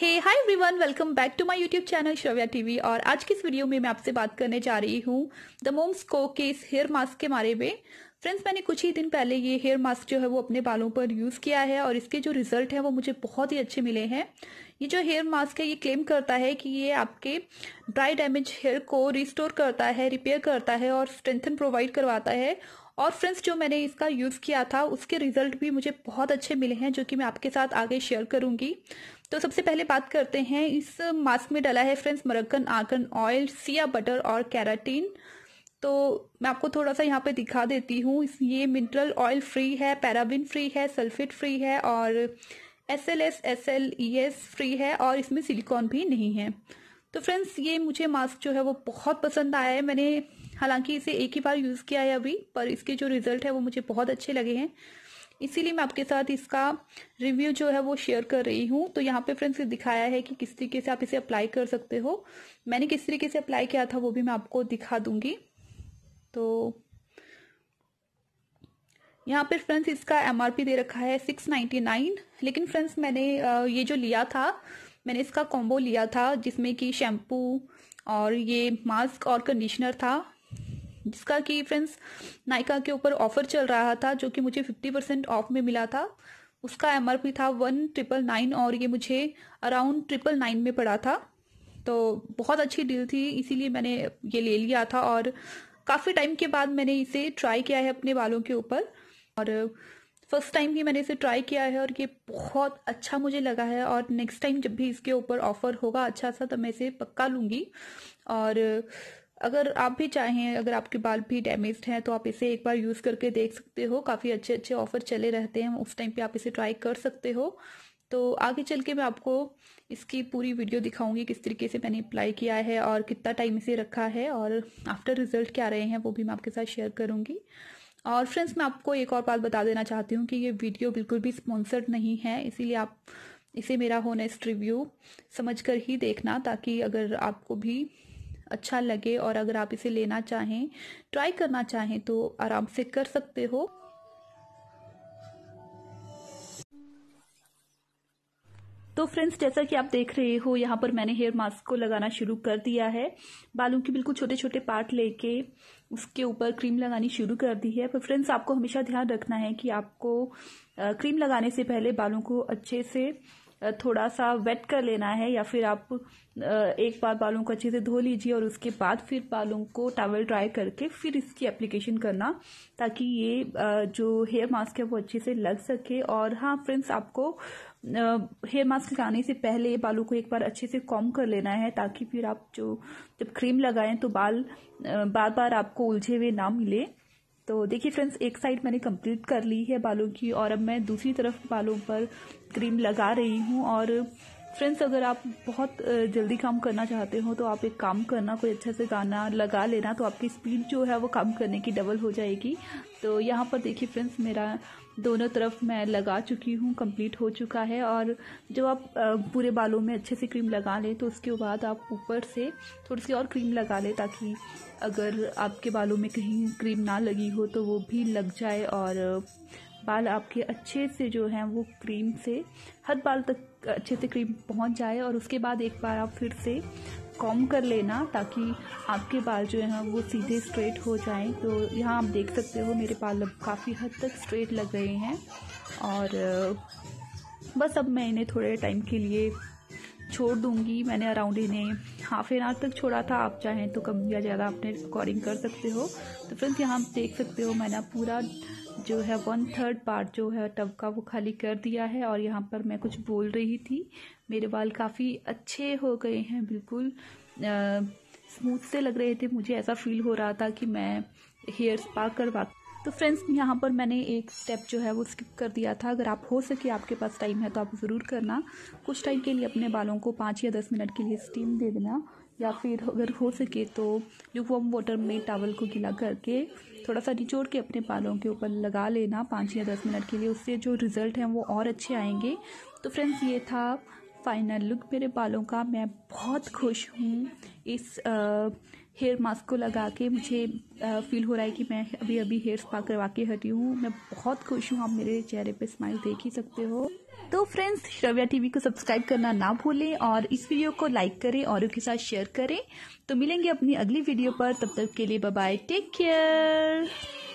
hey hi everyone welcome back to my YouTube channel Shravya TV और आज की इस वीडियो में मैं आपसे बात करने जा रही हूँ द मोम्स को केस हेयर मास्क के बारे में फ्रेंड्स मैंने कुछ ही दिन पहले ये हेयर मास्क जो है वो अपने बालों पर यूज़ किया है और इसके जो रिजल्ट है वो मुझे बहुत ही अच्छे मिले हैं ये जो हेयर मास्क है ये क्लेम करता है कि ये आपके ड्राई डैमेज हेयर को रिस्टोर करता है रिपेयर करता है और स्ट्रेंथन प्रोवाइड करवाता है और फ्रेंड्स जो मैंने इसका यूज़ किया था उसके रिजल्ट भी मुझे बहुत अच्छे मिले हैं जो कि मैं आपके साथ आगे शेयर करूंगी तो सबसे पहले बात करते हैं इस मास्क में डाला है friends Moroccan argan oil shea butter और कैराटीन तो मैं आपको थोड़ा सा यहाँ पे दिखा देती हूँ ये मिनरल ऑयल फ्री है पैराबिन फ्री है सल्फेट फ्री है और S L S S L E S free है और इसमें सिलिकॉन भी नहीं है तो फ्रेंड्स ये मुझे मास्क जो है वो बहुत पसंद आया है मैंने हालांकि इसे एक ही बार यूज़ किया है अभी पर इसके जो रिज़ल्ट है वो मुझे बहुत अच्छे लगे हैं इसीलिए मैं आपके साथ इसका रिव्यू जो है वो शेयर कर रही हूँ तो यहाँ पे फ्रेंड्स ये दिखाया है कि किस तरीके से आप इसे अप्लाई कर सकते हो मैंने किस तरीके से अप्लाई किया था वो भी मैं आपको दिखा दूंगी तो यहाँ पर फ्रेंड्स इसका एमआरपी दे रखा है सिक्स नाइन्टी नाइन लेकिन फ्रेंड्स मैंने ये जो लिया था मैंने इसका कॉम्बो लिया था जिसमें कि शैम्पू और ये मास्क और कंडीशनर था जिसका कि फ्रेंड्स नायका के ऊपर ऑफर चल रहा था जो कि मुझे फिफ्टी परसेंट ऑफ में मिला था उसका एम आर पी था वन ट्रिपल नाइन और ये मुझे अराउंड ट्रिपल नाइन में पड़ा था तो बहुत अच्छी डील थी इसीलिए मैंने ये ले लिया था और काफ़ी टाइम के बाद मैंने इसे ट्राई किया है अपने बालों के ऊपर और फर्स्ट टाइम ही मैंने इसे ट्राई किया है और ये बहुत अच्छा मुझे लगा है और नेक्स्ट टाइम जब भी इसके ऊपर ऑफर होगा अच्छा सा तो मैं इसे पक्का लूंगी और अगर आप भी चाहें अगर आपके बाल भी डैमेज हैं तो आप इसे एक बार यूज़ करके देख सकते हो काफ़ी अच्छे अच्छे ऑफर चले रहते हैं उस टाइम पे आप इसे ट्राई कर सकते हो तो आगे चल के मैं आपको इसकी पूरी वीडियो दिखाऊंगी किस तरीके से मैंने अप्लाई किया है और कितना टाइम इसे रखा है और आफ्टर रिजल्ट क्या रहे हैं वो भी मैं आपके साथ शेयर करूंगी और फ्रेंड्स मैं आपको एक और बात बता देना चाहती हूँ कि ये वीडियो बिल्कुल भी स्पॉन्सर्ड नहीं है इसीलिए आप इसे मेरा होनेस्ट रिव्यू समझ कर ही देखना ताकि अगर आपको भी अच्छा लगे और अगर आप इसे लेना चाहें ट्राई करना चाहें तो आराम से कर सकते हो तो फ्रेंड्स जैसा कि आप देख रहे हो यहाँ पर मैंने हेयर मास्क को लगाना शुरू कर दिया है बालों के बिल्कुल छोटे छोटे पार्ट लेके उसके ऊपर क्रीम लगानी शुरू कर दी है पर फ्रेंड्स आपको हमेशा ध्यान रखना है कि आपको क्रीम लगाने से पहले बालों को अच्छे से थोड़ा सा वेट कर लेना है या फिर आप एक बार बालों को अच्छे से धो लीजिए और उसके बाद फिर बालों को टावल ड्राई करके फिर इसकी एप्लीकेशन करना ताकि ये जो हेयर मास्क है वो अच्छे से लग सके और हाँ फ्रेंड्स आपको हेयर मास्क लगाने से पहले बालों को एक बार अच्छे से कॉम कर लेना है ताकि फिर आप जो जब क्रीम लगाएं तो बाल बार बार आपको उलझे हुए ना मिले तो देखिए फ्रेंड्स एक साइड मैंने कंप्लीट कर ली है बालों की और अब मैं दूसरी तरफ बालों पर क्रीम लगा रही हूँ और फ्रेंड्स अगर आप बहुत जल्दी काम करना चाहते हो तो आप एक काम करना कोई अच्छा से गाना लगा लेना तो आपकी स्पीड जो है वो काम करने की डबल हो जाएगी तो यहाँ पर देखिए फ्रेंड्स मेरा दोनों तरफ मैं लगा चुकी हूँ कंप्लीट हो चुका है और जब आप पूरे बालों में अच्छे से क्रीम लगा लें तो उसके बाद आप ऊपर से थोड़ी सी और क्रीम लगा लें ताकि अगर आपके बालों में कहीं क्रीम ना लगी हो तो वो भी लग जाए और बाल आपके अच्छे से जो हैं वो क्रीम से हद बाल तक अच्छे से क्रीम पहुंच जाए और उसके बाद एक बार आप फिर से कॉम कर लेना ताकि आपके बाल जो हैं वो सीधे स्ट्रेट हो जाएं तो यहाँ आप देख सकते हो मेरे बाल अब काफ़ी हद तक स्ट्रेट लग रहे हैं और बस अब मैं इन्हें थोड़े टाइम के लिए छोड़ दूंगी मैंने अराउंड इन्हें हाफ एन आवर तक छोड़ा था आप चाहें तो कम या ज़्यादा अपने अकॉर्डिंग कर सकते हो तो फ्रेंड्स यहाँ आप देख सकते हो मैंने पूरा जो है वन थर्ड पार्ट जो है टब का वो खाली कर दिया है और यहाँ पर मैं कुछ बोल रही थी मेरे बाल काफ़ी अच्छे हो गए हैं बिल्कुल स्मूथ से लग रहे थे मुझे ऐसा फील हो रहा था कि मैं हेयर स्पा करवा तो फ्रेंड्स यहाँ पर मैंने एक स्टेप जो है वो स्किप कर दिया था अगर आप हो सके आपके पास टाइम है तो आप ज़रूर करना कुछ टाइम के लिए अपने बालों को पाँच या दस मिनट के लिए स्टीम दे देना या फिर अगर हो सके तो लूकवार्म वाटर में टावल को गीला करके थोड़ा सा निचोड़ के अपने बालों के ऊपर लगा लेना पाँच या दस मिनट के लिए उससे जो रिज़ल्ट हैं वो और अच्छे आएंगे तो फ्रेंड्स ये था फाइनल लुक मेरे बालों का मैं बहुत खुश हूँ इस आ, हेयर मास्क को लगा के मुझे फील हो रहा है कि मैं अभी अभी हेयर स्पा करवा के हटी हूँ मैं बहुत खुश हूँ आप मेरे चेहरे पे स्माइल देख ही सकते हो तो फ्रेंड्स श्रव्या टीवी को सब्सक्राइब करना ना भूलें और इस वीडियो को लाइक करें और के साथ शेयर करें तो मिलेंगे अपनी अगली वीडियो पर तब तक के लिए बाय टेक केयर